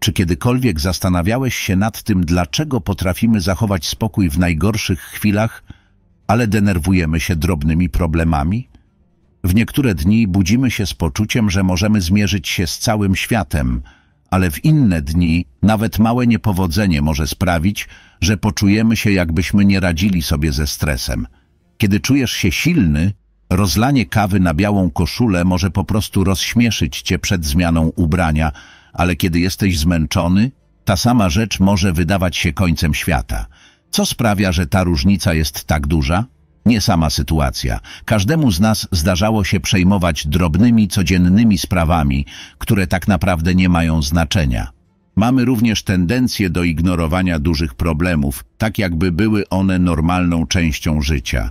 Czy kiedykolwiek zastanawiałeś się nad tym, dlaczego potrafimy zachować spokój w najgorszych chwilach, ale denerwujemy się drobnymi problemami? W niektóre dni budzimy się z poczuciem, że możemy zmierzyć się z całym światem, ale w inne dni nawet małe niepowodzenie może sprawić, że poczujemy się jakbyśmy nie radzili sobie ze stresem. Kiedy czujesz się silny, rozlanie kawy na białą koszulę może po prostu rozśmieszyć cię przed zmianą ubrania – ale kiedy jesteś zmęczony, ta sama rzecz może wydawać się końcem świata. Co sprawia, że ta różnica jest tak duża? Nie sama sytuacja. Każdemu z nas zdarzało się przejmować drobnymi, codziennymi sprawami, które tak naprawdę nie mają znaczenia. Mamy również tendencję do ignorowania dużych problemów, tak jakby były one normalną częścią życia.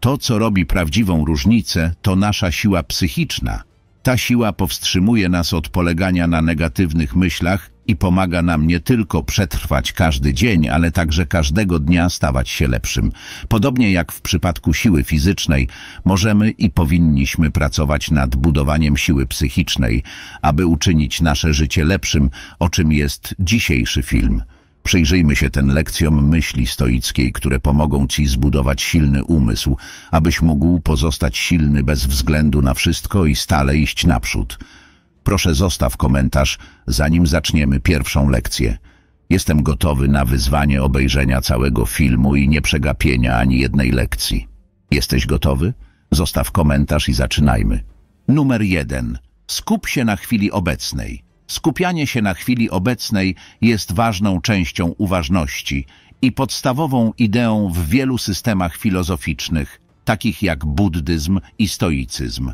To, co robi prawdziwą różnicę, to nasza siła psychiczna – ta siła powstrzymuje nas od polegania na negatywnych myślach i pomaga nam nie tylko przetrwać każdy dzień, ale także każdego dnia stawać się lepszym. Podobnie jak w przypadku siły fizycznej, możemy i powinniśmy pracować nad budowaniem siły psychicznej, aby uczynić nasze życie lepszym, o czym jest dzisiejszy film. Przyjrzyjmy się ten lekcjom myśli stoickiej, które pomogą Ci zbudować silny umysł, abyś mógł pozostać silny bez względu na wszystko i stale iść naprzód. Proszę zostaw komentarz, zanim zaczniemy pierwszą lekcję. Jestem gotowy na wyzwanie obejrzenia całego filmu i nie przegapienia ani jednej lekcji. Jesteś gotowy? Zostaw komentarz i zaczynajmy. Numer jeden. Skup się na chwili obecnej. Skupianie się na chwili obecnej jest ważną częścią uważności i podstawową ideą w wielu systemach filozoficznych, takich jak buddyzm i stoicyzm.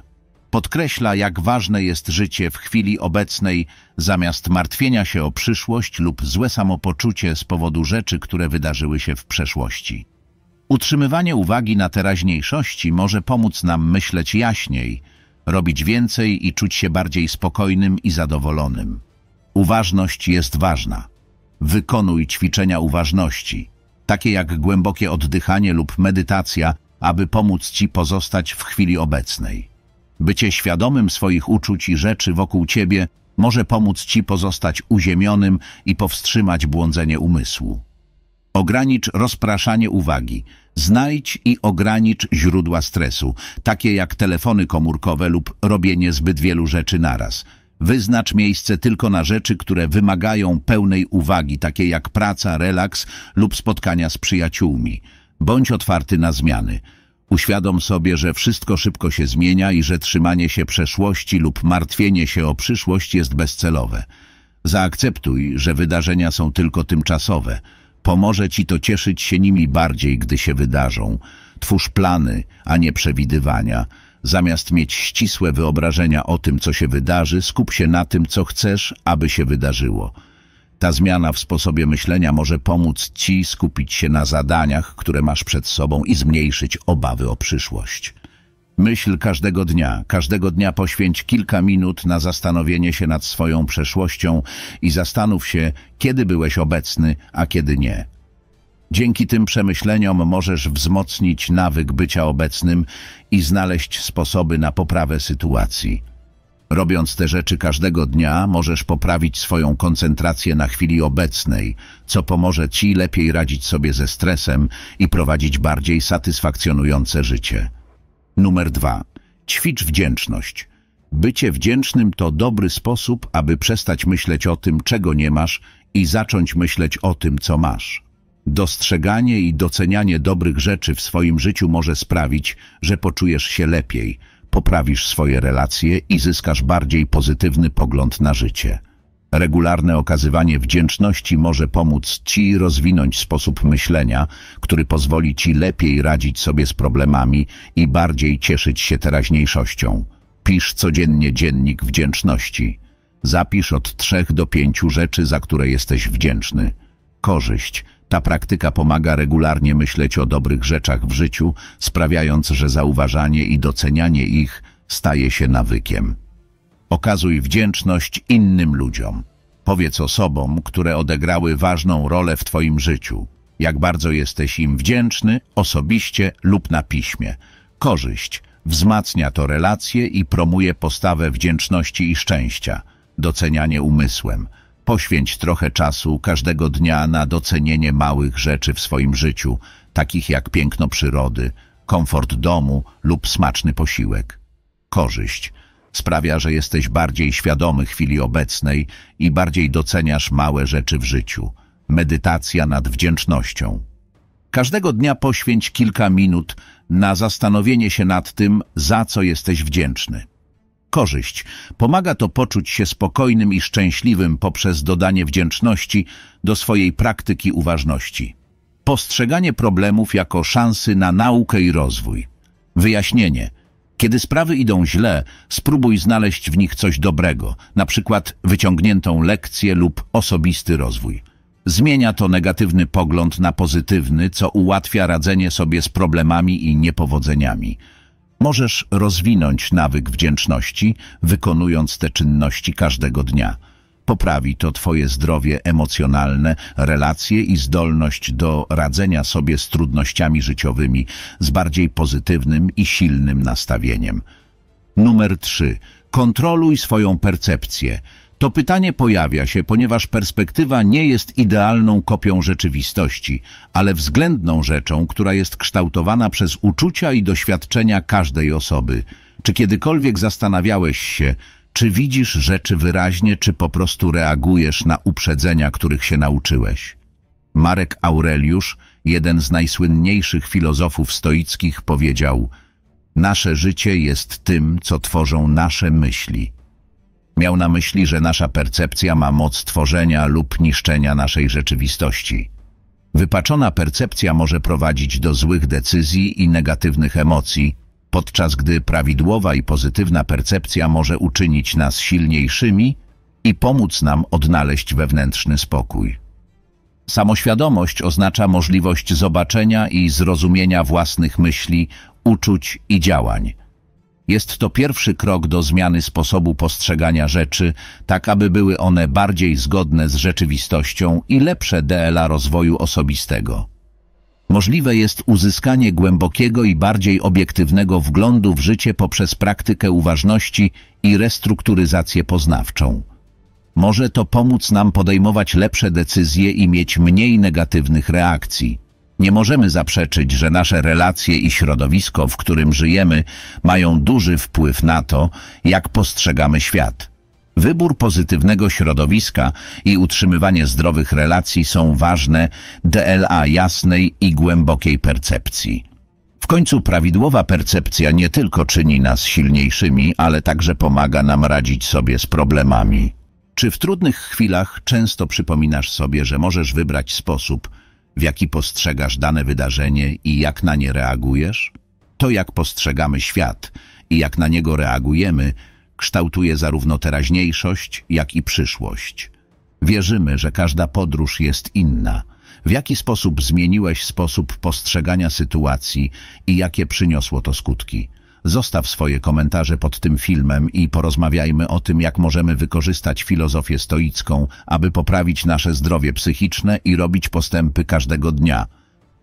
Podkreśla, jak ważne jest życie w chwili obecnej zamiast martwienia się o przyszłość lub złe samopoczucie z powodu rzeczy, które wydarzyły się w przeszłości. Utrzymywanie uwagi na teraźniejszości może pomóc nam myśleć jaśniej – robić więcej i czuć się bardziej spokojnym i zadowolonym. Uważność jest ważna. Wykonuj ćwiczenia uważności, takie jak głębokie oddychanie lub medytacja, aby pomóc Ci pozostać w chwili obecnej. Bycie świadomym swoich uczuć i rzeczy wokół Ciebie może pomóc Ci pozostać uziemionym i powstrzymać błądzenie umysłu. Ogranicz rozpraszanie uwagi. Znajdź i ogranicz źródła stresu, takie jak telefony komórkowe lub robienie zbyt wielu rzeczy naraz. Wyznacz miejsce tylko na rzeczy, które wymagają pełnej uwagi, takie jak praca, relaks lub spotkania z przyjaciółmi. Bądź otwarty na zmiany. Uświadom sobie, że wszystko szybko się zmienia i że trzymanie się przeszłości lub martwienie się o przyszłość jest bezcelowe. Zaakceptuj, że wydarzenia są tylko tymczasowe – Pomoże ci to cieszyć się nimi bardziej, gdy się wydarzą. Twórz plany, a nie przewidywania. Zamiast mieć ścisłe wyobrażenia o tym, co się wydarzy, skup się na tym, co chcesz, aby się wydarzyło. Ta zmiana w sposobie myślenia może pomóc ci skupić się na zadaniach, które masz przed sobą i zmniejszyć obawy o przyszłość. Myśl każdego dnia. Każdego dnia poświęć kilka minut na zastanowienie się nad swoją przeszłością i zastanów się, kiedy byłeś obecny, a kiedy nie. Dzięki tym przemyśleniom możesz wzmocnić nawyk bycia obecnym i znaleźć sposoby na poprawę sytuacji. Robiąc te rzeczy każdego dnia, możesz poprawić swoją koncentrację na chwili obecnej, co pomoże Ci lepiej radzić sobie ze stresem i prowadzić bardziej satysfakcjonujące życie. Numer 2. Ćwicz wdzięczność. Bycie wdzięcznym to dobry sposób, aby przestać myśleć o tym, czego nie masz i zacząć myśleć o tym, co masz. Dostrzeganie i docenianie dobrych rzeczy w swoim życiu może sprawić, że poczujesz się lepiej, poprawisz swoje relacje i zyskasz bardziej pozytywny pogląd na życie. Regularne okazywanie wdzięczności może pomóc Ci rozwinąć sposób myślenia, który pozwoli Ci lepiej radzić sobie z problemami i bardziej cieszyć się teraźniejszością. Pisz codziennie dziennik wdzięczności. Zapisz od trzech do pięciu rzeczy, za które jesteś wdzięczny. Korzyść. Ta praktyka pomaga regularnie myśleć o dobrych rzeczach w życiu, sprawiając, że zauważanie i docenianie ich staje się nawykiem. Okazuj wdzięczność innym ludziom. Powiedz osobom, które odegrały ważną rolę w Twoim życiu, jak bardzo jesteś im wdzięczny, osobiście lub na piśmie. Korzyść. Wzmacnia to relacje i promuje postawę wdzięczności i szczęścia. Docenianie umysłem. Poświęć trochę czasu każdego dnia na docenienie małych rzeczy w swoim życiu, takich jak piękno przyrody, komfort domu lub smaczny posiłek. Korzyść sprawia, że jesteś bardziej świadomy chwili obecnej i bardziej doceniasz małe rzeczy w życiu. Medytacja nad wdzięcznością. Każdego dnia poświęć kilka minut na zastanowienie się nad tym, za co jesteś wdzięczny. Korzyść. Pomaga to poczuć się spokojnym i szczęśliwym poprzez dodanie wdzięczności do swojej praktyki uważności. Postrzeganie problemów jako szansy na naukę i rozwój. Wyjaśnienie. Kiedy sprawy idą źle, spróbuj znaleźć w nich coś dobrego, na przykład wyciągniętą lekcję lub osobisty rozwój. Zmienia to negatywny pogląd na pozytywny, co ułatwia radzenie sobie z problemami i niepowodzeniami. Możesz rozwinąć nawyk wdzięczności, wykonując te czynności każdego dnia. Poprawi to Twoje zdrowie emocjonalne, relacje i zdolność do radzenia sobie z trudnościami życiowymi z bardziej pozytywnym i silnym nastawieniem. Numer 3. Kontroluj swoją percepcję. To pytanie pojawia się, ponieważ perspektywa nie jest idealną kopią rzeczywistości, ale względną rzeczą, która jest kształtowana przez uczucia i doświadczenia każdej osoby. Czy kiedykolwiek zastanawiałeś się, czy widzisz rzeczy wyraźnie, czy po prostu reagujesz na uprzedzenia, których się nauczyłeś? Marek Aureliusz, jeden z najsłynniejszych filozofów stoickich, powiedział Nasze życie jest tym, co tworzą nasze myśli. Miał na myśli, że nasza percepcja ma moc tworzenia lub niszczenia naszej rzeczywistości. Wypaczona percepcja może prowadzić do złych decyzji i negatywnych emocji, podczas gdy prawidłowa i pozytywna percepcja może uczynić nas silniejszymi i pomóc nam odnaleźć wewnętrzny spokój. Samoświadomość oznacza możliwość zobaczenia i zrozumienia własnych myśli, uczuć i działań. Jest to pierwszy krok do zmiany sposobu postrzegania rzeczy, tak aby były one bardziej zgodne z rzeczywistością i lepsze DLA rozwoju osobistego. Możliwe jest uzyskanie głębokiego i bardziej obiektywnego wglądu w życie poprzez praktykę uważności i restrukturyzację poznawczą. Może to pomóc nam podejmować lepsze decyzje i mieć mniej negatywnych reakcji. Nie możemy zaprzeczyć, że nasze relacje i środowisko, w którym żyjemy, mają duży wpływ na to, jak postrzegamy świat. Wybór pozytywnego środowiska i utrzymywanie zdrowych relacji są ważne DLA jasnej i głębokiej percepcji. W końcu prawidłowa percepcja nie tylko czyni nas silniejszymi, ale także pomaga nam radzić sobie z problemami. Czy w trudnych chwilach często przypominasz sobie, że możesz wybrać sposób, w jaki postrzegasz dane wydarzenie i jak na nie reagujesz? To, jak postrzegamy świat i jak na niego reagujemy – kształtuje zarówno teraźniejszość, jak i przyszłość. Wierzymy, że każda podróż jest inna. W jaki sposób zmieniłeś sposób postrzegania sytuacji i jakie przyniosło to skutki? Zostaw swoje komentarze pod tym filmem i porozmawiajmy o tym, jak możemy wykorzystać filozofię stoicką, aby poprawić nasze zdrowie psychiczne i robić postępy każdego dnia.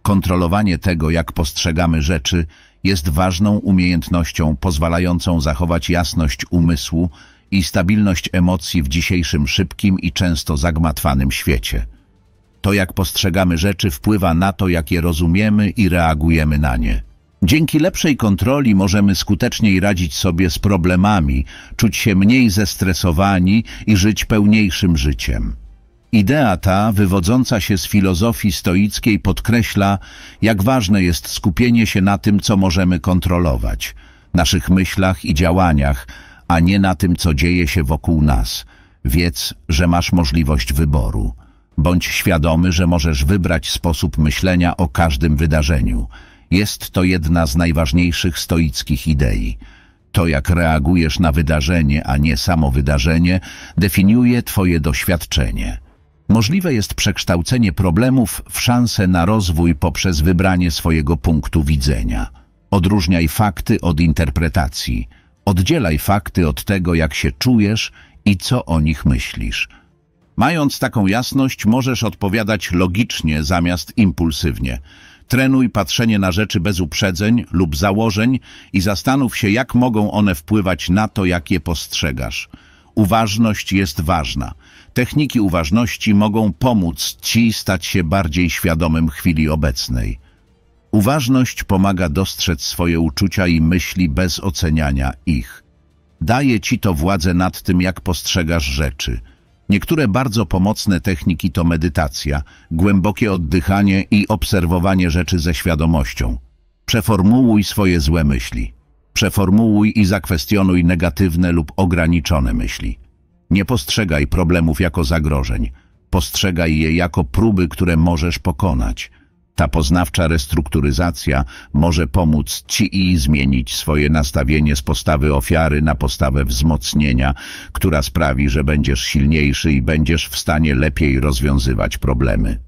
Kontrolowanie tego, jak postrzegamy rzeczy, jest ważną umiejętnością pozwalającą zachować jasność umysłu i stabilność emocji w dzisiejszym szybkim i często zagmatwanym świecie. To, jak postrzegamy rzeczy, wpływa na to, jak je rozumiemy i reagujemy na nie. Dzięki lepszej kontroli możemy skuteczniej radzić sobie z problemami, czuć się mniej zestresowani i żyć pełniejszym życiem. Idea ta, wywodząca się z filozofii stoickiej, podkreśla, jak ważne jest skupienie się na tym, co możemy kontrolować, naszych myślach i działaniach, a nie na tym, co dzieje się wokół nas. Wiedz, że masz możliwość wyboru. Bądź świadomy, że możesz wybrać sposób myślenia o każdym wydarzeniu. Jest to jedna z najważniejszych stoickich idei. To, jak reagujesz na wydarzenie, a nie samo wydarzenie, definiuje Twoje doświadczenie. Możliwe jest przekształcenie problemów w szansę na rozwój poprzez wybranie swojego punktu widzenia. Odróżniaj fakty od interpretacji. Oddzielaj fakty od tego, jak się czujesz i co o nich myślisz. Mając taką jasność, możesz odpowiadać logicznie zamiast impulsywnie. Trenuj patrzenie na rzeczy bez uprzedzeń lub założeń i zastanów się, jak mogą one wpływać na to, jak je postrzegasz. Uważność jest ważna. Techniki uważności mogą pomóc Ci stać się bardziej świadomym chwili obecnej. Uważność pomaga dostrzec swoje uczucia i myśli bez oceniania ich. Daje Ci to władzę nad tym, jak postrzegasz rzeczy. Niektóre bardzo pomocne techniki to medytacja, głębokie oddychanie i obserwowanie rzeczy ze świadomością. Przeformułuj swoje złe myśli. Przeformułuj i zakwestionuj negatywne lub ograniczone myśli. Nie postrzegaj problemów jako zagrożeń. Postrzegaj je jako próby, które możesz pokonać. Ta poznawcza restrukturyzacja może pomóc Ci i zmienić swoje nastawienie z postawy ofiary na postawę wzmocnienia, która sprawi, że będziesz silniejszy i będziesz w stanie lepiej rozwiązywać problemy.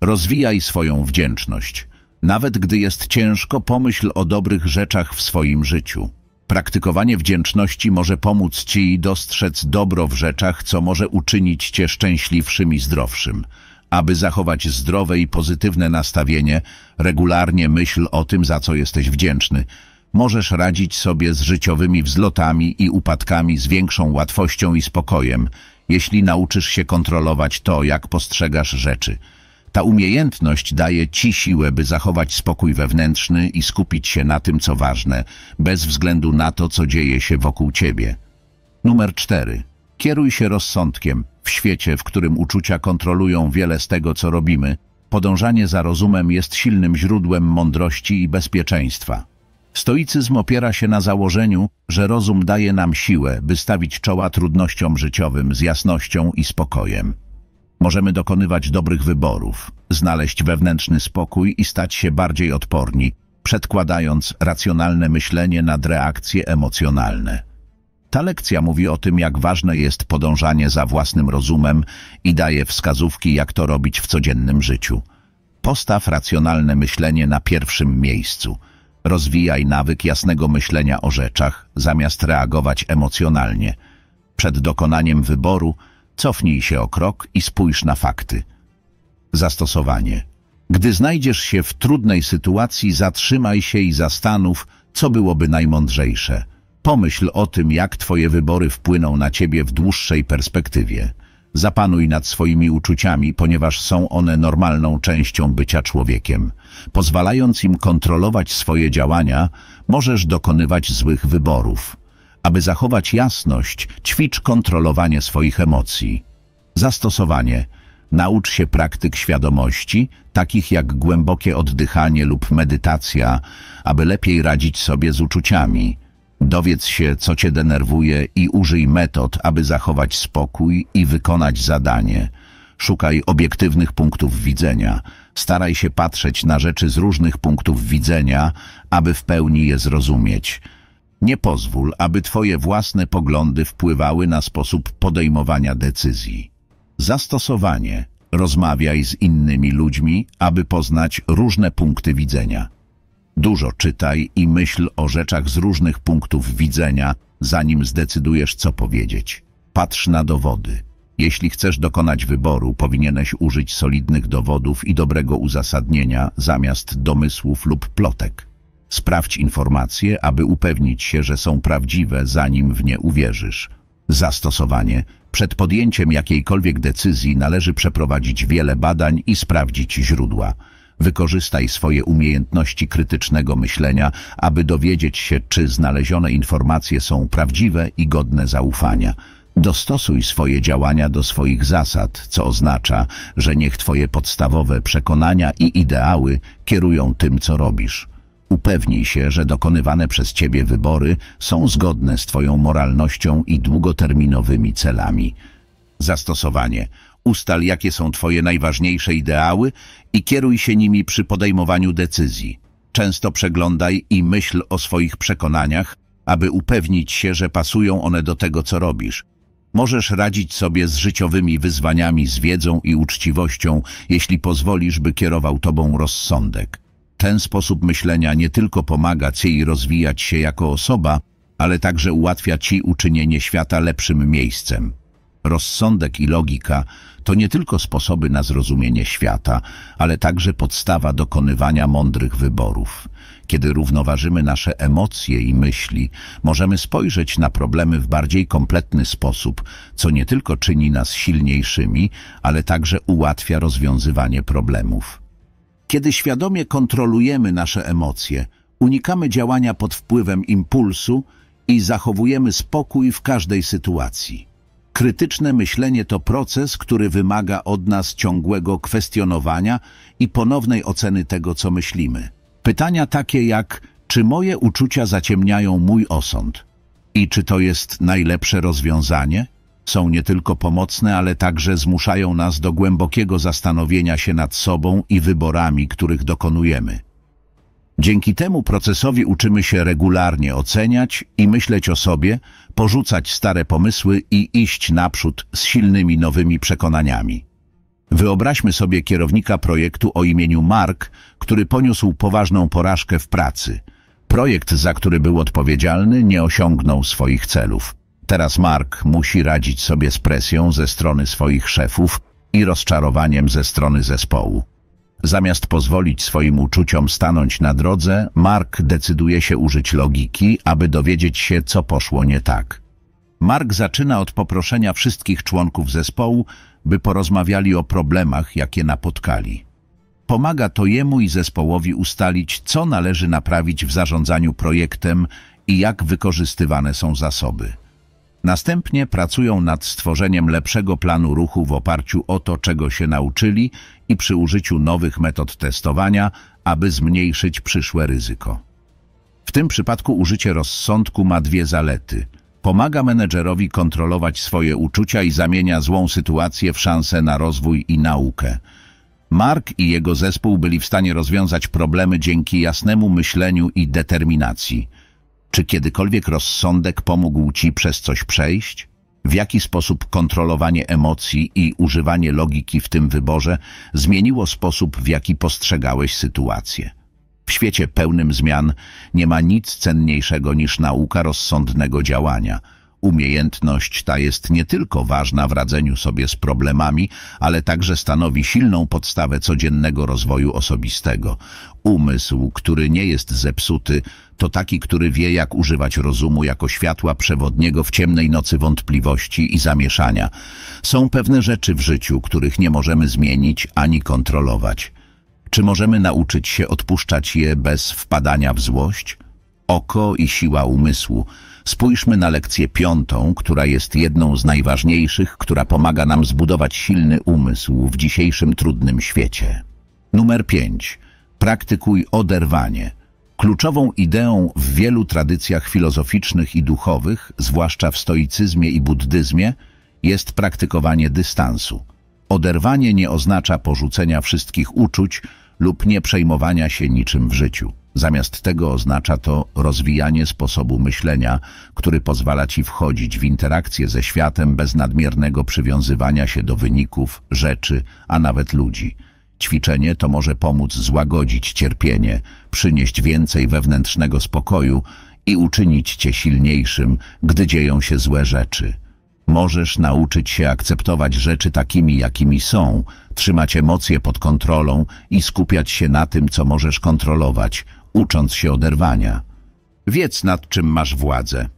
Rozwijaj swoją wdzięczność. Nawet gdy jest ciężko, pomyśl o dobrych rzeczach w swoim życiu. Praktykowanie wdzięczności może pomóc ci dostrzec dobro w rzeczach, co może uczynić cię szczęśliwszym i zdrowszym. Aby zachować zdrowe i pozytywne nastawienie, regularnie myśl o tym, za co jesteś wdzięczny. Możesz radzić sobie z życiowymi wzlotami i upadkami z większą łatwością i spokojem, jeśli nauczysz się kontrolować to, jak postrzegasz rzeczy. Ta umiejętność daje ci siłę, by zachować spokój wewnętrzny i skupić się na tym, co ważne, bez względu na to, co dzieje się wokół ciebie. Numer 4. Kieruj się rozsądkiem. W świecie, w którym uczucia kontrolują wiele z tego, co robimy, podążanie za rozumem jest silnym źródłem mądrości i bezpieczeństwa. Stoicyzm opiera się na założeniu, że rozum daje nam siłę, by stawić czoła trudnościom życiowym z jasnością i spokojem. Możemy dokonywać dobrych wyborów, znaleźć wewnętrzny spokój i stać się bardziej odporni, przedkładając racjonalne myślenie nad reakcje emocjonalne. Ta lekcja mówi o tym, jak ważne jest podążanie za własnym rozumem i daje wskazówki, jak to robić w codziennym życiu. Postaw racjonalne myślenie na pierwszym miejscu. Rozwijaj nawyk jasnego myślenia o rzeczach, zamiast reagować emocjonalnie. Przed dokonaniem wyboru Cofnij się o krok i spójrz na fakty. Zastosowanie. Gdy znajdziesz się w trudnej sytuacji, zatrzymaj się i zastanów, co byłoby najmądrzejsze. Pomyśl o tym, jak twoje wybory wpłyną na ciebie w dłuższej perspektywie. Zapanuj nad swoimi uczuciami, ponieważ są one normalną częścią bycia człowiekiem. Pozwalając im kontrolować swoje działania, możesz dokonywać złych wyborów. Aby zachować jasność, ćwicz kontrolowanie swoich emocji. Zastosowanie. Naucz się praktyk świadomości, takich jak głębokie oddychanie lub medytacja, aby lepiej radzić sobie z uczuciami. Dowiedz się, co cię denerwuje i użyj metod, aby zachować spokój i wykonać zadanie. Szukaj obiektywnych punktów widzenia. Staraj się patrzeć na rzeczy z różnych punktów widzenia, aby w pełni je zrozumieć. Nie pozwól, aby Twoje własne poglądy wpływały na sposób podejmowania decyzji. Zastosowanie. Rozmawiaj z innymi ludźmi, aby poznać różne punkty widzenia. Dużo czytaj i myśl o rzeczach z różnych punktów widzenia, zanim zdecydujesz, co powiedzieć. Patrz na dowody. Jeśli chcesz dokonać wyboru, powinieneś użyć solidnych dowodów i dobrego uzasadnienia zamiast domysłów lub plotek. Sprawdź informacje, aby upewnić się, że są prawdziwe, zanim w nie uwierzysz. Zastosowanie. Przed podjęciem jakiejkolwiek decyzji należy przeprowadzić wiele badań i sprawdzić źródła. Wykorzystaj swoje umiejętności krytycznego myślenia, aby dowiedzieć się, czy znalezione informacje są prawdziwe i godne zaufania. Dostosuj swoje działania do swoich zasad, co oznacza, że niech Twoje podstawowe przekonania i ideały kierują tym, co robisz. Upewnij się, że dokonywane przez Ciebie wybory są zgodne z Twoją moralnością i długoterminowymi celami. Zastosowanie. Ustal, jakie są Twoje najważniejsze ideały i kieruj się nimi przy podejmowaniu decyzji. Często przeglądaj i myśl o swoich przekonaniach, aby upewnić się, że pasują one do tego, co robisz. Możesz radzić sobie z życiowymi wyzwaniami z wiedzą i uczciwością, jeśli pozwolisz, by kierował Tobą rozsądek. Ten sposób myślenia nie tylko pomaga ci rozwijać się jako osoba, ale także ułatwia ci uczynienie świata lepszym miejscem. Rozsądek i logika to nie tylko sposoby na zrozumienie świata, ale także podstawa dokonywania mądrych wyborów. Kiedy równoważymy nasze emocje i myśli, możemy spojrzeć na problemy w bardziej kompletny sposób, co nie tylko czyni nas silniejszymi, ale także ułatwia rozwiązywanie problemów. Kiedy świadomie kontrolujemy nasze emocje, unikamy działania pod wpływem impulsu i zachowujemy spokój w każdej sytuacji. Krytyczne myślenie to proces, który wymaga od nas ciągłego kwestionowania i ponownej oceny tego, co myślimy. Pytania takie jak czy moje uczucia zaciemniają mój osąd i czy to jest najlepsze rozwiązanie? są nie tylko pomocne, ale także zmuszają nas do głębokiego zastanowienia się nad sobą i wyborami, których dokonujemy. Dzięki temu procesowi uczymy się regularnie oceniać i myśleć o sobie, porzucać stare pomysły i iść naprzód z silnymi nowymi przekonaniami. Wyobraźmy sobie kierownika projektu o imieniu Mark, który poniósł poważną porażkę w pracy. Projekt, za który był odpowiedzialny, nie osiągnął swoich celów. Teraz Mark musi radzić sobie z presją ze strony swoich szefów i rozczarowaniem ze strony zespołu. Zamiast pozwolić swoim uczuciom stanąć na drodze, Mark decyduje się użyć logiki, aby dowiedzieć się, co poszło nie tak. Mark zaczyna od poproszenia wszystkich członków zespołu, by porozmawiali o problemach, jakie napotkali. Pomaga to jemu i zespołowi ustalić, co należy naprawić w zarządzaniu projektem i jak wykorzystywane są zasoby. Następnie pracują nad stworzeniem lepszego planu ruchu w oparciu o to, czego się nauczyli i przy użyciu nowych metod testowania, aby zmniejszyć przyszłe ryzyko. W tym przypadku użycie rozsądku ma dwie zalety. Pomaga menedżerowi kontrolować swoje uczucia i zamienia złą sytuację w szansę na rozwój i naukę. Mark i jego zespół byli w stanie rozwiązać problemy dzięki jasnemu myśleniu i determinacji – czy kiedykolwiek rozsądek pomógł ci przez coś przejść? W jaki sposób kontrolowanie emocji i używanie logiki w tym wyborze zmieniło sposób, w jaki postrzegałeś sytuację? W świecie pełnym zmian nie ma nic cenniejszego niż nauka rozsądnego działania. Umiejętność ta jest nie tylko ważna w radzeniu sobie z problemami, ale także stanowi silną podstawę codziennego rozwoju osobistego. Umysł, który nie jest zepsuty, to taki, który wie jak używać rozumu jako światła przewodniego w ciemnej nocy wątpliwości i zamieszania. Są pewne rzeczy w życiu, których nie możemy zmienić ani kontrolować. Czy możemy nauczyć się odpuszczać je bez wpadania w złość? Oko i siła umysłu. Spójrzmy na lekcję piątą, która jest jedną z najważniejszych, która pomaga nam zbudować silny umysł w dzisiejszym trudnym świecie. Numer 5. Praktykuj oderwanie – Kluczową ideą w wielu tradycjach filozoficznych i duchowych, zwłaszcza w stoicyzmie i buddyzmie, jest praktykowanie dystansu. Oderwanie nie oznacza porzucenia wszystkich uczuć lub nie przejmowania się niczym w życiu. Zamiast tego oznacza to rozwijanie sposobu myślenia, który pozwala ci wchodzić w interakcję ze światem bez nadmiernego przywiązywania się do wyników, rzeczy, a nawet ludzi – Ćwiczenie to może pomóc złagodzić cierpienie, przynieść więcej wewnętrznego spokoju i uczynić cię silniejszym, gdy dzieją się złe rzeczy. Możesz nauczyć się akceptować rzeczy takimi, jakimi są, trzymać emocje pod kontrolą i skupiać się na tym, co możesz kontrolować, ucząc się oderwania. Wiedz nad czym masz władzę.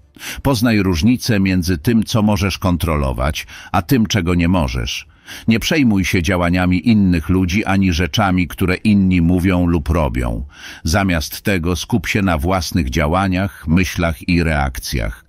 Poznaj różnicę między tym, co możesz kontrolować, a tym, czego nie możesz – nie przejmuj się działaniami innych ludzi ani rzeczami, które inni mówią lub robią. Zamiast tego skup się na własnych działaniach, myślach i reakcjach.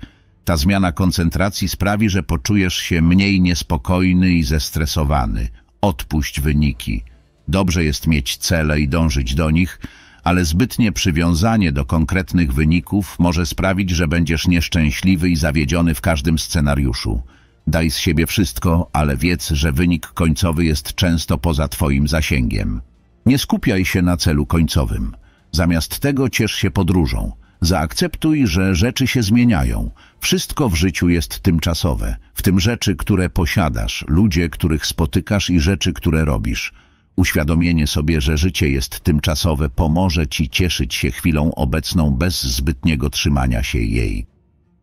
Ta zmiana koncentracji sprawi, że poczujesz się mniej niespokojny i zestresowany. Odpuść wyniki. Dobrze jest mieć cele i dążyć do nich, ale zbytnie przywiązanie do konkretnych wyników może sprawić, że będziesz nieszczęśliwy i zawiedziony w każdym scenariuszu. Daj z siebie wszystko, ale wiedz, że wynik końcowy jest często poza Twoim zasięgiem. Nie skupiaj się na celu końcowym. Zamiast tego ciesz się podróżą. Zaakceptuj, że rzeczy się zmieniają. Wszystko w życiu jest tymczasowe, w tym rzeczy, które posiadasz, ludzie, których spotykasz i rzeczy, które robisz. Uświadomienie sobie, że życie jest tymczasowe, pomoże Ci cieszyć się chwilą obecną bez zbytniego trzymania się jej.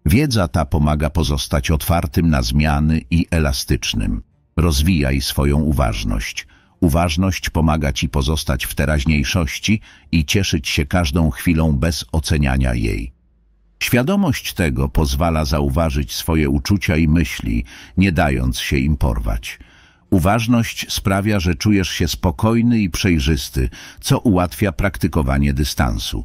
Wiedza ta pomaga pozostać otwartym na zmiany i elastycznym. Rozwijaj swoją uważność. Uważność pomaga ci pozostać w teraźniejszości i cieszyć się każdą chwilą bez oceniania jej. Świadomość tego pozwala zauważyć swoje uczucia i myśli, nie dając się im porwać. Uważność sprawia, że czujesz się spokojny i przejrzysty, co ułatwia praktykowanie dystansu.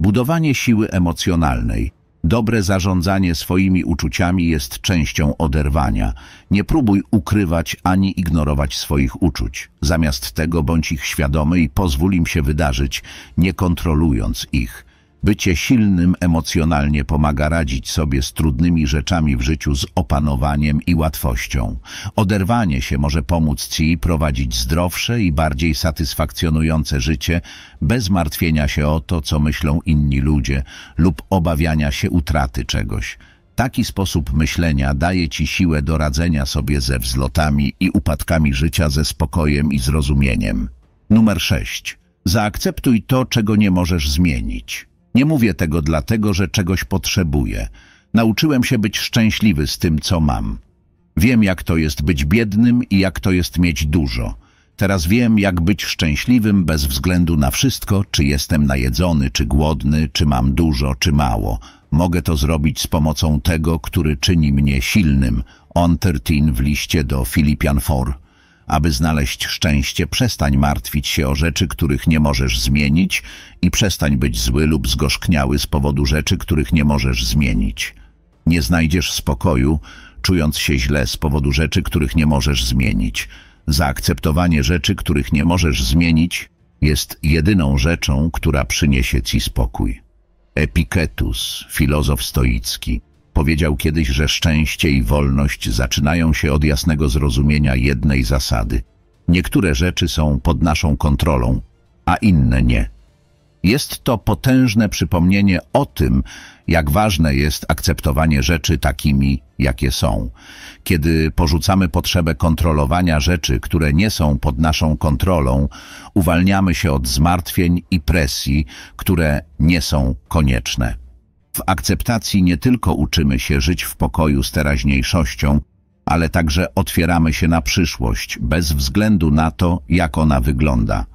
Budowanie siły emocjonalnej – Dobre zarządzanie swoimi uczuciami jest częścią oderwania. Nie próbuj ukrywać ani ignorować swoich uczuć. Zamiast tego bądź ich świadomy i pozwól im się wydarzyć, nie kontrolując ich. Bycie silnym emocjonalnie pomaga radzić sobie z trudnymi rzeczami w życiu z opanowaniem i łatwością. Oderwanie się może pomóc Ci prowadzić zdrowsze i bardziej satysfakcjonujące życie bez martwienia się o to, co myślą inni ludzie lub obawiania się utraty czegoś. Taki sposób myślenia daje Ci siłę do radzenia sobie ze wzlotami i upadkami życia ze spokojem i zrozumieniem. Numer 6. Zaakceptuj to, czego nie możesz zmienić. Nie mówię tego dlatego, że czegoś potrzebuję. Nauczyłem się być szczęśliwy z tym, co mam. Wiem, jak to jest być biednym i jak to jest mieć dużo. Teraz wiem, jak być szczęśliwym bez względu na wszystko, czy jestem najedzony, czy głodny, czy mam dużo, czy mało. Mogę to zrobić z pomocą tego, który czyni mnie silnym. On 13 w liście do Filipian 4, aby znaleźć szczęście, przestań martwić się o rzeczy, których nie możesz zmienić i przestań być zły lub zgorzkniały z powodu rzeczy, których nie możesz zmienić. Nie znajdziesz spokoju, czując się źle z powodu rzeczy, których nie możesz zmienić. Zaakceptowanie rzeczy, których nie możesz zmienić, jest jedyną rzeczą, która przyniesie ci spokój. Epiketus, filozof stoicki, Powiedział kiedyś, że szczęście i wolność zaczynają się od jasnego zrozumienia jednej zasady. Niektóre rzeczy są pod naszą kontrolą, a inne nie. Jest to potężne przypomnienie o tym, jak ważne jest akceptowanie rzeczy takimi, jakie są. Kiedy porzucamy potrzebę kontrolowania rzeczy, które nie są pod naszą kontrolą, uwalniamy się od zmartwień i presji, które nie są konieczne. W akceptacji nie tylko uczymy się żyć w pokoju z teraźniejszością, ale także otwieramy się na przyszłość, bez względu na to, jak ona wygląda.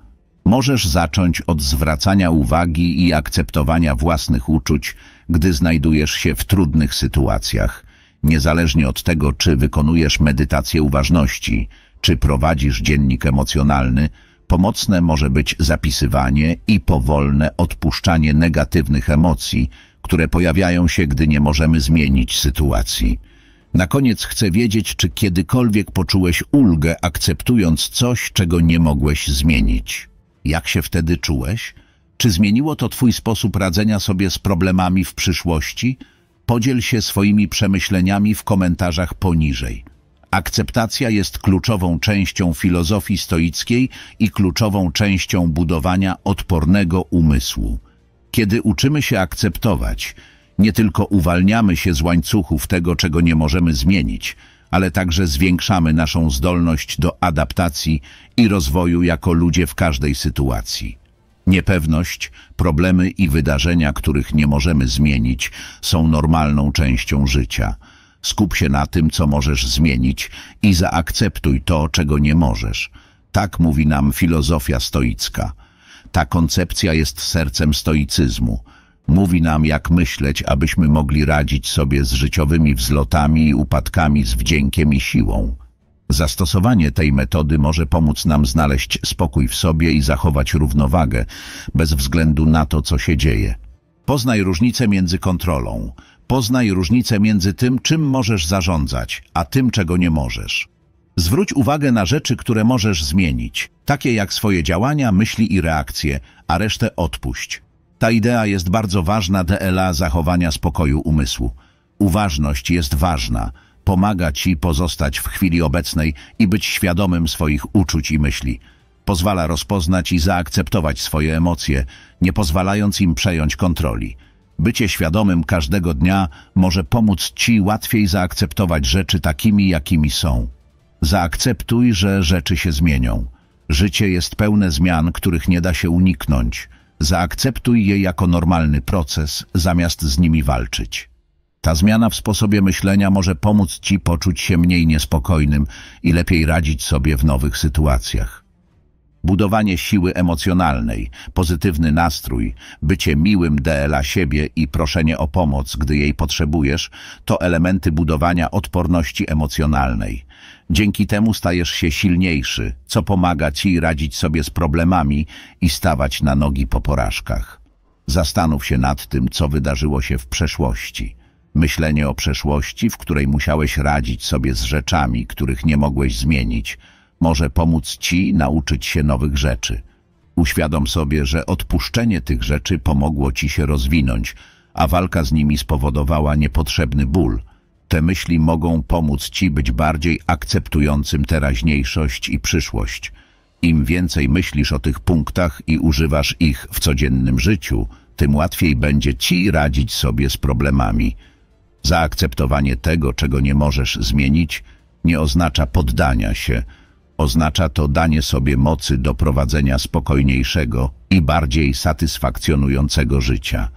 Możesz zacząć od zwracania uwagi i akceptowania własnych uczuć, gdy znajdujesz się w trudnych sytuacjach, niezależnie od tego, czy wykonujesz medytację uważności, czy prowadzisz dziennik emocjonalny, pomocne może być zapisywanie i powolne odpuszczanie negatywnych emocji, które pojawiają się, gdy nie możemy zmienić sytuacji. Na koniec chcę wiedzieć, czy kiedykolwiek poczułeś ulgę, akceptując coś, czego nie mogłeś zmienić. Jak się wtedy czułeś? Czy zmieniło to Twój sposób radzenia sobie z problemami w przyszłości? Podziel się swoimi przemyśleniami w komentarzach poniżej. Akceptacja jest kluczową częścią filozofii stoickiej i kluczową częścią budowania odpornego umysłu. Kiedy uczymy się akceptować, nie tylko uwalniamy się z łańcuchów tego, czego nie możemy zmienić, ale także zwiększamy naszą zdolność do adaptacji i rozwoju jako ludzie w każdej sytuacji. Niepewność, problemy i wydarzenia, których nie możemy zmienić, są normalną częścią życia. Skup się na tym, co możesz zmienić i zaakceptuj to, czego nie możesz. Tak mówi nam filozofia stoicka. Ta koncepcja jest sercem stoicyzmu. Mówi nam, jak myśleć, abyśmy mogli radzić sobie z życiowymi wzlotami i upadkami z wdziękiem i siłą. Zastosowanie tej metody może pomóc nam znaleźć spokój w sobie i zachować równowagę, bez względu na to, co się dzieje. Poznaj różnicę między kontrolą. Poznaj różnicę między tym, czym możesz zarządzać, a tym, czego nie możesz. Zwróć uwagę na rzeczy, które możesz zmienić, takie jak swoje działania, myśli i reakcje, a resztę odpuść. Ta idea jest bardzo ważna dla zachowania spokoju umysłu. Uważność jest ważna, pomaga ci pozostać w chwili obecnej i być świadomym swoich uczuć i myśli. Pozwala rozpoznać i zaakceptować swoje emocje, nie pozwalając im przejąć kontroli. Bycie świadomym każdego dnia może pomóc ci łatwiej zaakceptować rzeczy takimi, jakimi są. Zaakceptuj, że rzeczy się zmienią. Życie jest pełne zmian, których nie da się uniknąć. Zaakceptuj je jako normalny proces, zamiast z nimi walczyć. Ta zmiana w sposobie myślenia może pomóc Ci poczuć się mniej niespokojnym i lepiej radzić sobie w nowych sytuacjach. Budowanie siły emocjonalnej, pozytywny nastrój, bycie miłym dla siebie i proszenie o pomoc, gdy jej potrzebujesz, to elementy budowania odporności emocjonalnej. Dzięki temu stajesz się silniejszy, co pomaga ci radzić sobie z problemami i stawać na nogi po porażkach. Zastanów się nad tym, co wydarzyło się w przeszłości. Myślenie o przeszłości, w której musiałeś radzić sobie z rzeczami, których nie mogłeś zmienić, może pomóc ci nauczyć się nowych rzeczy. Uświadom sobie, że odpuszczenie tych rzeczy pomogło ci się rozwinąć, a walka z nimi spowodowała niepotrzebny ból – te myśli mogą pomóc Ci być bardziej akceptującym teraźniejszość i przyszłość. Im więcej myślisz o tych punktach i używasz ich w codziennym życiu, tym łatwiej będzie Ci radzić sobie z problemami. Zaakceptowanie tego, czego nie możesz zmienić, nie oznacza poddania się. Oznacza to danie sobie mocy do prowadzenia spokojniejszego i bardziej satysfakcjonującego życia.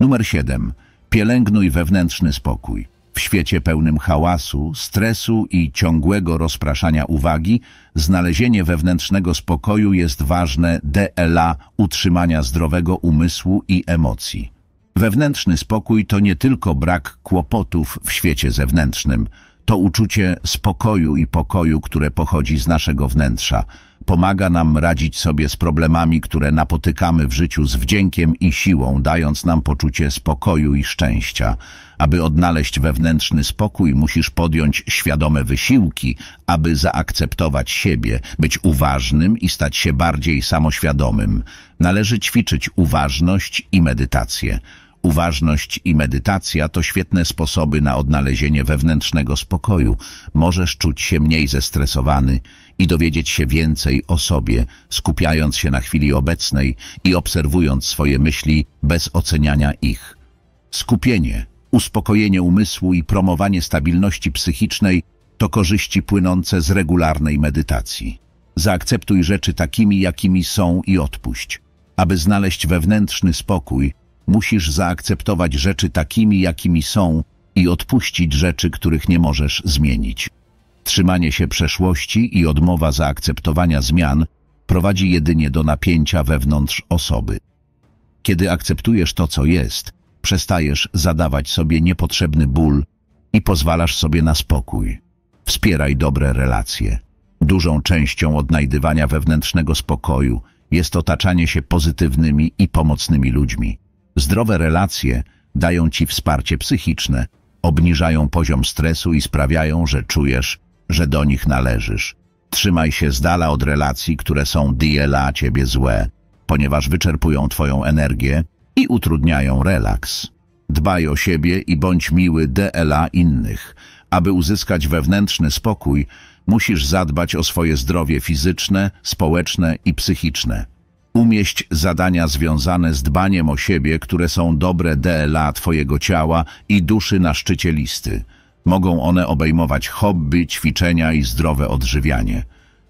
Numer 7. Pielęgnuj wewnętrzny spokój. W świecie pełnym hałasu, stresu i ciągłego rozpraszania uwagi, znalezienie wewnętrznego spokoju jest ważne DLA utrzymania zdrowego umysłu i emocji. Wewnętrzny spokój to nie tylko brak kłopotów w świecie zewnętrznym – to uczucie spokoju i pokoju, które pochodzi z naszego wnętrza, pomaga nam radzić sobie z problemami, które napotykamy w życiu z wdziękiem i siłą, dając nam poczucie spokoju i szczęścia. Aby odnaleźć wewnętrzny spokój, musisz podjąć świadome wysiłki, aby zaakceptować siebie, być uważnym i stać się bardziej samoświadomym. Należy ćwiczyć uważność i medytację. Uważność i medytacja to świetne sposoby na odnalezienie wewnętrznego spokoju. Możesz czuć się mniej zestresowany i dowiedzieć się więcej o sobie, skupiając się na chwili obecnej i obserwując swoje myśli bez oceniania ich. Skupienie, uspokojenie umysłu i promowanie stabilności psychicznej to korzyści płynące z regularnej medytacji. Zaakceptuj rzeczy takimi, jakimi są i odpuść. Aby znaleźć wewnętrzny spokój, Musisz zaakceptować rzeczy takimi, jakimi są i odpuścić rzeczy, których nie możesz zmienić. Trzymanie się przeszłości i odmowa zaakceptowania zmian prowadzi jedynie do napięcia wewnątrz osoby. Kiedy akceptujesz to, co jest, przestajesz zadawać sobie niepotrzebny ból i pozwalasz sobie na spokój. Wspieraj dobre relacje. Dużą częścią odnajdywania wewnętrznego spokoju jest otaczanie się pozytywnymi i pomocnymi ludźmi. Zdrowe relacje dają ci wsparcie psychiczne, obniżają poziom stresu i sprawiają, że czujesz, że do nich należysz. Trzymaj się z dala od relacji, które są dla ciebie złe, ponieważ wyczerpują twoją energię i utrudniają relaks. Dbaj o siebie i bądź miły dla innych. Aby uzyskać wewnętrzny spokój, musisz zadbać o swoje zdrowie fizyczne, społeczne i psychiczne. Umieść zadania związane z dbaniem o siebie, które są dobre dla Twojego ciała i duszy na szczycie listy. Mogą one obejmować hobby, ćwiczenia i zdrowe odżywianie.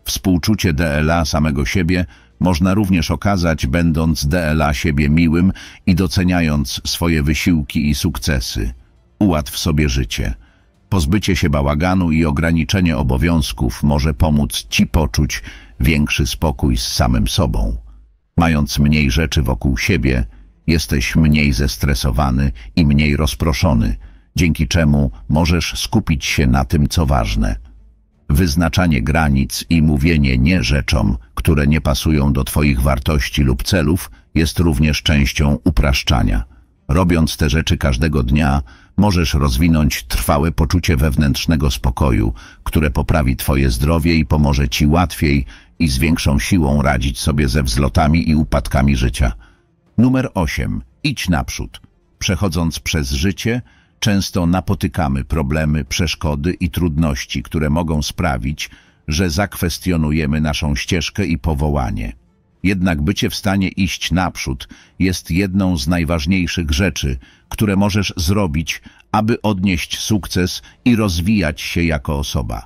Współczucie DLA samego siebie można również okazać, będąc DLA siebie miłym i doceniając swoje wysiłki i sukcesy. Ułatw sobie życie. Pozbycie się bałaganu i ograniczenie obowiązków może pomóc Ci poczuć większy spokój z samym sobą. Mając mniej rzeczy wokół siebie, jesteś mniej zestresowany i mniej rozproszony, dzięki czemu możesz skupić się na tym, co ważne. Wyznaczanie granic i mówienie nie rzeczom, które nie pasują do Twoich wartości lub celów, jest również częścią upraszczania. Robiąc te rzeczy każdego dnia, możesz rozwinąć trwałe poczucie wewnętrznego spokoju, które poprawi Twoje zdrowie i pomoże Ci łatwiej i z większą siłą radzić sobie ze wzlotami i upadkami życia. Numer 8. Idź naprzód. Przechodząc przez życie, często napotykamy problemy, przeszkody i trudności, które mogą sprawić, że zakwestionujemy naszą ścieżkę i powołanie. Jednak bycie w stanie iść naprzód jest jedną z najważniejszych rzeczy, które możesz zrobić, aby odnieść sukces i rozwijać się jako osoba.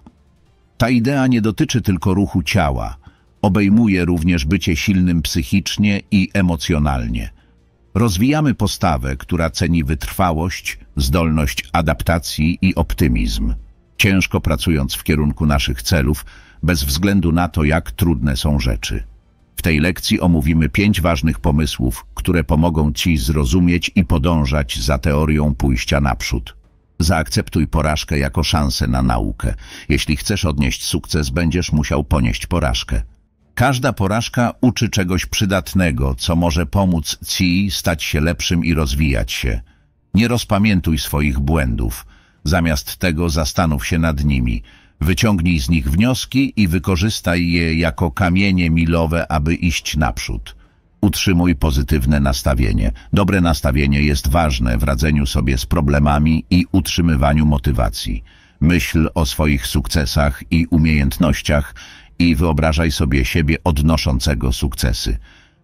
Ta idea nie dotyczy tylko ruchu ciała, obejmuje również bycie silnym psychicznie i emocjonalnie. Rozwijamy postawę, która ceni wytrwałość, zdolność adaptacji i optymizm, ciężko pracując w kierunku naszych celów, bez względu na to, jak trudne są rzeczy. W tej lekcji omówimy pięć ważnych pomysłów, które pomogą Ci zrozumieć i podążać za teorią pójścia naprzód. Zaakceptuj porażkę jako szansę na naukę. Jeśli chcesz odnieść sukces, będziesz musiał ponieść porażkę. Każda porażka uczy czegoś przydatnego, co może pomóc ci stać się lepszym i rozwijać się. Nie rozpamiętuj swoich błędów. Zamiast tego zastanów się nad nimi. Wyciągnij z nich wnioski i wykorzystaj je jako kamienie milowe, aby iść naprzód. Utrzymuj pozytywne nastawienie. Dobre nastawienie jest ważne w radzeniu sobie z problemami i utrzymywaniu motywacji. Myśl o swoich sukcesach i umiejętnościach i wyobrażaj sobie siebie odnoszącego sukcesy.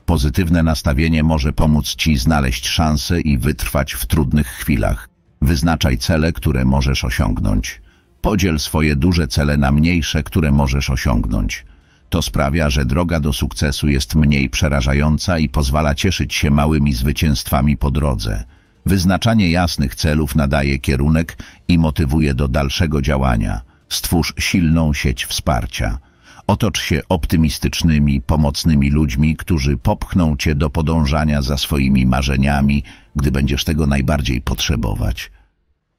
Pozytywne nastawienie może pomóc Ci znaleźć szanse i wytrwać w trudnych chwilach. Wyznaczaj cele, które możesz osiągnąć. Podziel swoje duże cele na mniejsze, które możesz osiągnąć. To sprawia, że droga do sukcesu jest mniej przerażająca i pozwala cieszyć się małymi zwycięstwami po drodze. Wyznaczanie jasnych celów nadaje kierunek i motywuje do dalszego działania. Stwórz silną sieć wsparcia. Otocz się optymistycznymi, pomocnymi ludźmi, którzy popchną cię do podążania za swoimi marzeniami, gdy będziesz tego najbardziej potrzebować.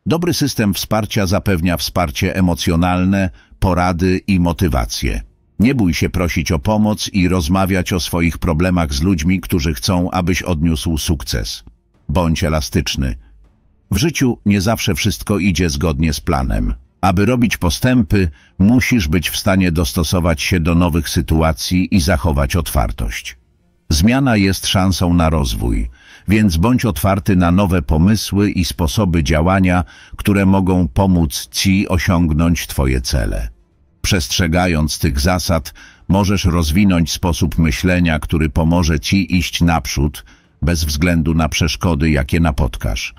Dobry system wsparcia zapewnia wsparcie emocjonalne, porady i motywację. Nie bój się prosić o pomoc i rozmawiać o swoich problemach z ludźmi, którzy chcą, abyś odniósł sukces. Bądź elastyczny. W życiu nie zawsze wszystko idzie zgodnie z planem. Aby robić postępy, musisz być w stanie dostosować się do nowych sytuacji i zachować otwartość. Zmiana jest szansą na rozwój, więc bądź otwarty na nowe pomysły i sposoby działania, które mogą pomóc Ci osiągnąć Twoje cele. Przestrzegając tych zasad, możesz rozwinąć sposób myślenia, który pomoże Ci iść naprzód, bez względu na przeszkody, jakie napotkasz.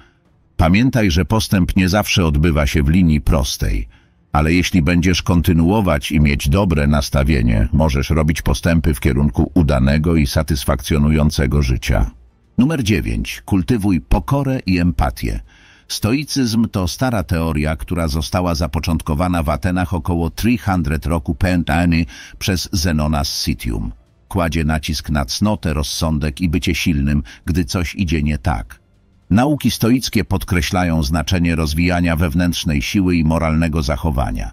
Pamiętaj, że postęp nie zawsze odbywa się w linii prostej, ale jeśli będziesz kontynuować i mieć dobre nastawienie, możesz robić postępy w kierunku udanego i satysfakcjonującego życia. Numer 9. Kultywuj pokorę i empatię. Stoicyzm to stara teoria, która została zapoczątkowana w Atenach około 300 roku Pentany przez Zenona z Sitium. Kładzie nacisk na cnotę, rozsądek i bycie silnym, gdy coś idzie nie tak. Nauki stoickie podkreślają znaczenie rozwijania wewnętrznej siły i moralnego zachowania.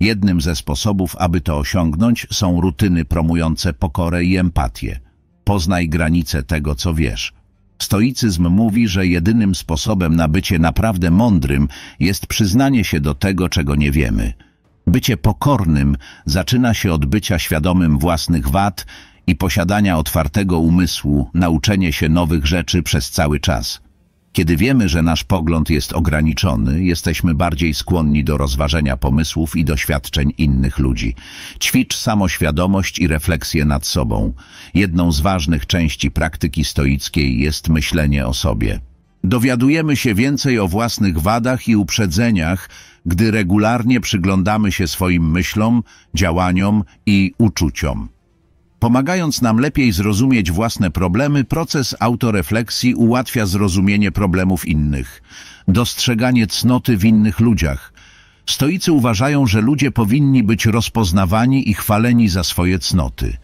Jednym ze sposobów, aby to osiągnąć, są rutyny promujące pokorę i empatię. Poznaj granice tego, co wiesz. Stoicyzm mówi, że jedynym sposobem na bycie naprawdę mądrym jest przyznanie się do tego, czego nie wiemy. Bycie pokornym zaczyna się od bycia świadomym własnych wad i posiadania otwartego umysłu, nauczenie się nowych rzeczy przez cały czas. Kiedy wiemy, że nasz pogląd jest ograniczony, jesteśmy bardziej skłonni do rozważenia pomysłów i doświadczeń innych ludzi. Ćwicz samoświadomość i refleksję nad sobą. Jedną z ważnych części praktyki stoickiej jest myślenie o sobie. Dowiadujemy się więcej o własnych wadach i uprzedzeniach, gdy regularnie przyglądamy się swoim myślom, działaniom i uczuciom. Pomagając nam lepiej zrozumieć własne problemy, proces autorefleksji ułatwia zrozumienie problemów innych, dostrzeganie cnoty w innych ludziach. Stoicy uważają, że ludzie powinni być rozpoznawani i chwaleni za swoje cnoty.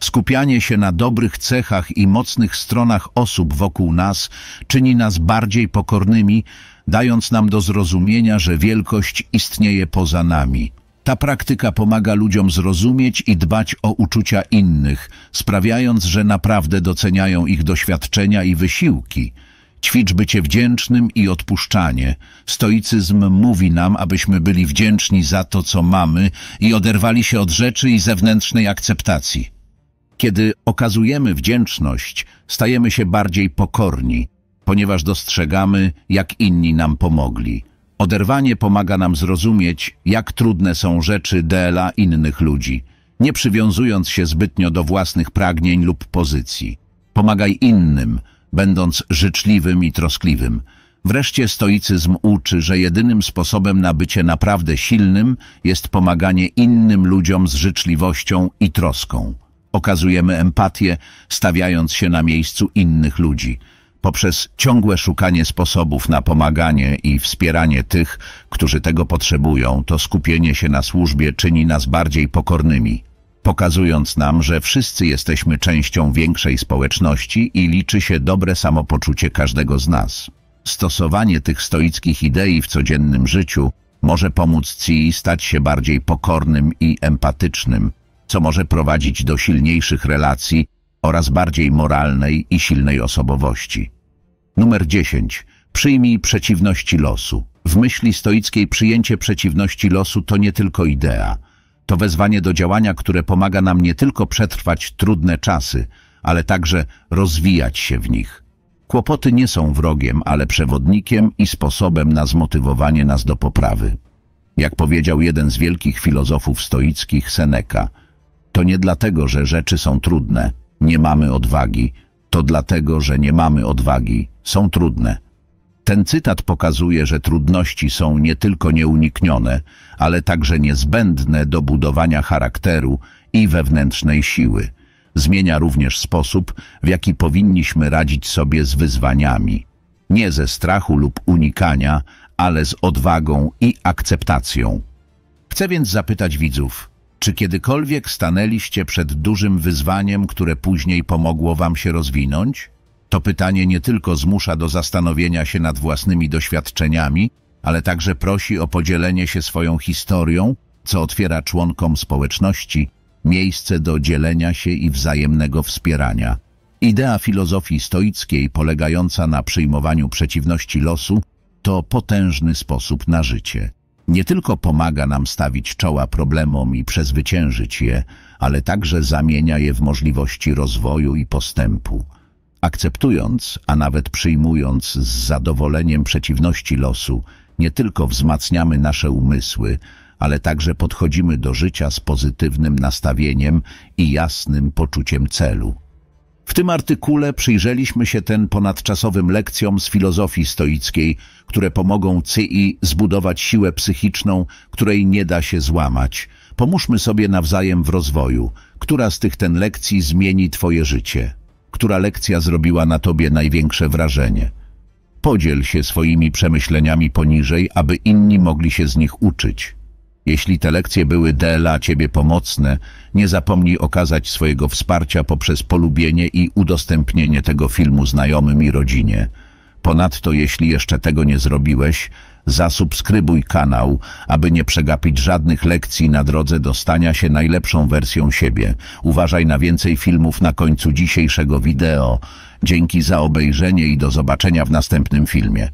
Skupianie się na dobrych cechach i mocnych stronach osób wokół nas czyni nas bardziej pokornymi, dając nam do zrozumienia, że wielkość istnieje poza nami. Ta praktyka pomaga ludziom zrozumieć i dbać o uczucia innych, sprawiając, że naprawdę doceniają ich doświadczenia i wysiłki. Ćwicz bycie wdzięcznym i odpuszczanie. Stoicyzm mówi nam, abyśmy byli wdzięczni za to, co mamy i oderwali się od rzeczy i zewnętrznej akceptacji. Kiedy okazujemy wdzięczność, stajemy się bardziej pokorni, ponieważ dostrzegamy, jak inni nam pomogli. Oderwanie pomaga nam zrozumieć, jak trudne są rzeczy DLA innych ludzi, nie przywiązując się zbytnio do własnych pragnień lub pozycji. Pomagaj innym, będąc życzliwym i troskliwym. Wreszcie stoicyzm uczy, że jedynym sposobem na bycie naprawdę silnym jest pomaganie innym ludziom z życzliwością i troską. Okazujemy empatię, stawiając się na miejscu innych ludzi – poprzez ciągłe szukanie sposobów na pomaganie i wspieranie tych, którzy tego potrzebują, to skupienie się na służbie czyni nas bardziej pokornymi, pokazując nam, że wszyscy jesteśmy częścią większej społeczności i liczy się dobre samopoczucie każdego z nas. Stosowanie tych stoickich idei w codziennym życiu może pomóc Ci stać się bardziej pokornym i empatycznym, co może prowadzić do silniejszych relacji oraz bardziej moralnej i silnej osobowości. Numer 10. Przyjmij przeciwności losu. W myśli stoickiej przyjęcie przeciwności losu to nie tylko idea. To wezwanie do działania, które pomaga nam nie tylko przetrwać trudne czasy, ale także rozwijać się w nich. Kłopoty nie są wrogiem, ale przewodnikiem i sposobem na zmotywowanie nas do poprawy. Jak powiedział jeden z wielkich filozofów stoickich Seneca, to nie dlatego, że rzeczy są trudne, nie mamy odwagi, to dlatego, że nie mamy odwagi, są trudne. Ten cytat pokazuje, że trudności są nie tylko nieuniknione, ale także niezbędne do budowania charakteru i wewnętrznej siły. Zmienia również sposób, w jaki powinniśmy radzić sobie z wyzwaniami. Nie ze strachu lub unikania, ale z odwagą i akceptacją. Chcę więc zapytać widzów – czy kiedykolwiek stanęliście przed dużym wyzwaniem, które później pomogło wam się rozwinąć? To pytanie nie tylko zmusza do zastanowienia się nad własnymi doświadczeniami, ale także prosi o podzielenie się swoją historią, co otwiera członkom społeczności miejsce do dzielenia się i wzajemnego wspierania. Idea filozofii stoickiej polegająca na przyjmowaniu przeciwności losu to potężny sposób na życie nie tylko pomaga nam stawić czoła problemom i przezwyciężyć je, ale także zamienia je w możliwości rozwoju i postępu. Akceptując, a nawet przyjmując z zadowoleniem przeciwności losu, nie tylko wzmacniamy nasze umysły, ale także podchodzimy do życia z pozytywnym nastawieniem i jasnym poczuciem celu. W tym artykule przyjrzeliśmy się ten ponadczasowym lekcjom z filozofii stoickiej, które pomogą Cyi zbudować siłę psychiczną, której nie da się złamać. Pomóżmy sobie nawzajem w rozwoju. Która z tych ten lekcji zmieni Twoje życie? Która lekcja zrobiła na Tobie największe wrażenie? Podziel się swoimi przemyśleniami poniżej, aby inni mogli się z nich uczyć. Jeśli te lekcje były dla Ciebie pomocne, nie zapomnij okazać swojego wsparcia poprzez polubienie i udostępnienie tego filmu znajomym i rodzinie. Ponadto, jeśli jeszcze tego nie zrobiłeś, zasubskrybuj kanał, aby nie przegapić żadnych lekcji na drodze do stania się najlepszą wersją siebie. Uważaj na więcej filmów na końcu dzisiejszego wideo. Dzięki za obejrzenie i do zobaczenia w następnym filmie.